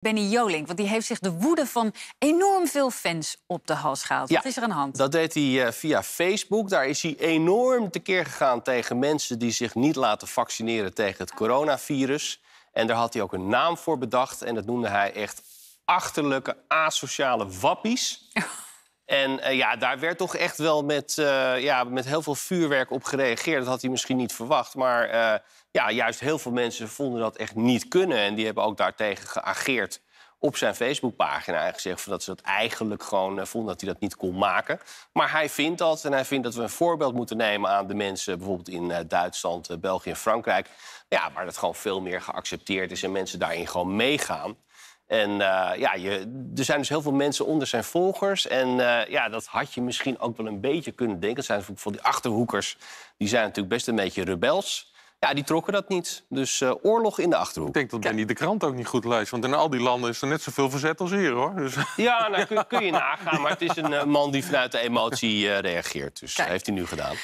Benny Jolink. Want die heeft zich de woede van enorm veel fans op de hals gehaald. Wat is er aan de hand? Dat deed hij eh, via Facebook. Daar is hij enorm tekeer gegaan tegen mensen die zich niet laten vaccineren tegen het coronavirus. En daar had hij ook een naam voor bedacht. En dat noemde hij echt achterlijke asociale wappies. En eh, ja, daar werd toch echt wel met, eh, ja, met heel veel vuurwerk op gereageerd. Dat had hij misschien niet verwacht. Maar eh, ja, juist heel veel mensen vonden dat echt niet kunnen. En die hebben ook daartegen geageerd op zijn Facebookpagina. En gezegd van dat ze dat eigenlijk gewoon vonden dat hij dat niet kon maken. Maar hij vindt dat. En hij vindt dat we een voorbeeld moeten nemen aan de mensen... bijvoorbeeld in Duitsland, België en Frankrijk. Ja, waar dat gewoon veel meer geaccepteerd is en mensen daarin gewoon meegaan. En eh, ja, je, er zijn dus heel veel mensen onder zijn volgers. En eh, ja, dat had je misschien ook wel een beetje kunnen denken. Dat zijn bijvoorbeeld die achterhoekers. Die zijn natuurlijk best een beetje rebels. Ja, die trokken dat niet. Dus eh, oorlog in de achterhoek. Ik denk dat Benny de krant ook niet goed leest. Want in al die landen is er net zoveel verzet als hier, hoor. Dus... Ja, nou kun, kun, je nagaan. Maar het is een man die vanuit de emotie reageert. Dus dat heeft hij nu gedaan.